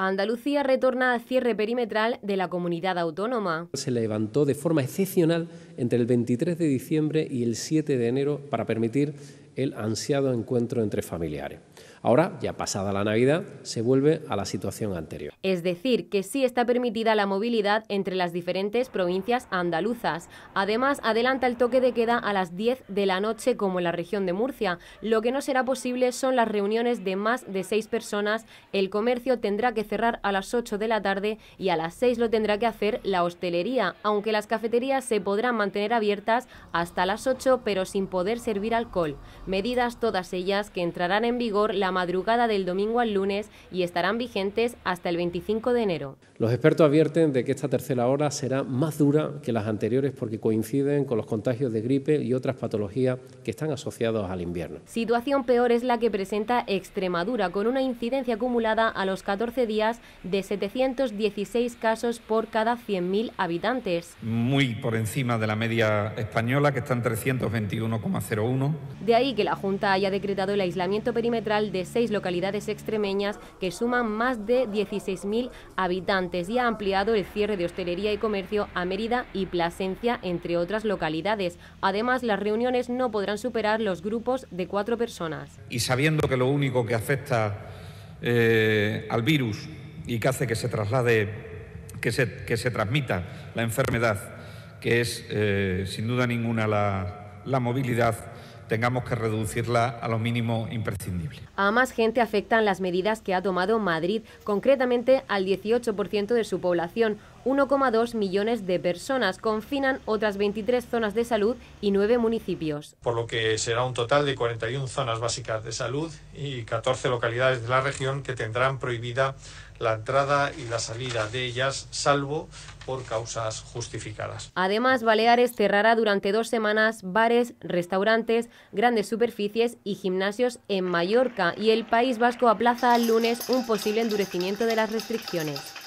Andalucía retorna al cierre perimetral de la comunidad autónoma. Se levantó de forma excepcional entre el 23 de diciembre y el 7 de enero para permitir el ansiado encuentro entre familiares. Ahora, ya pasada la Navidad, se vuelve a la situación anterior. Es decir, que sí está permitida la movilidad entre las diferentes provincias andaluzas. Además, adelanta el toque de queda a las 10 de la noche como en la región de Murcia. Lo que no será posible son las reuniones de más de seis personas. El comercio tendrá que cerrar a las 8 de la tarde y a las 6 lo tendrá que hacer la hostelería, aunque las cafeterías se podrán mantener abiertas hasta las 8 pero sin poder servir alcohol medidas todas ellas que entrarán en vigor la madrugada del domingo al lunes y estarán vigentes hasta el 25 de enero. Los expertos advierten de que esta tercera hora será más dura que las anteriores porque coinciden con los contagios de gripe y otras patologías que están asociados al invierno. Situación peor es la que presenta Extremadura, con una incidencia acumulada a los 14 días de 716 casos por cada 100.000 habitantes. Muy por encima de la media española, que está en 321,01. De ahí que la Junta haya decretado el aislamiento perimetral de seis localidades extremeñas que suman más de 16.000 habitantes y ha ampliado el cierre de hostelería y comercio a Mérida y Plasencia, entre otras localidades. Además, las reuniones no podrán superar los grupos de cuatro personas. Y sabiendo que lo único que afecta eh, al virus y que hace que se traslade, que se, que se transmita la enfermedad, que es eh, sin duda ninguna la, la movilidad, tengamos que reducirla a lo mínimo imprescindible. A más gente afectan las medidas que ha tomado Madrid, concretamente al 18% de su población. 1,2 millones de personas confinan otras 23 zonas de salud y 9 municipios. Por lo que será un total de 41 zonas básicas de salud y 14 localidades de la región que tendrán prohibida la entrada y la salida de ellas, salvo por causas justificadas. Además, Baleares cerrará durante dos semanas bares, restaurantes, grandes superficies y gimnasios en Mallorca y el País Vasco aplaza al lunes un posible endurecimiento de las restricciones.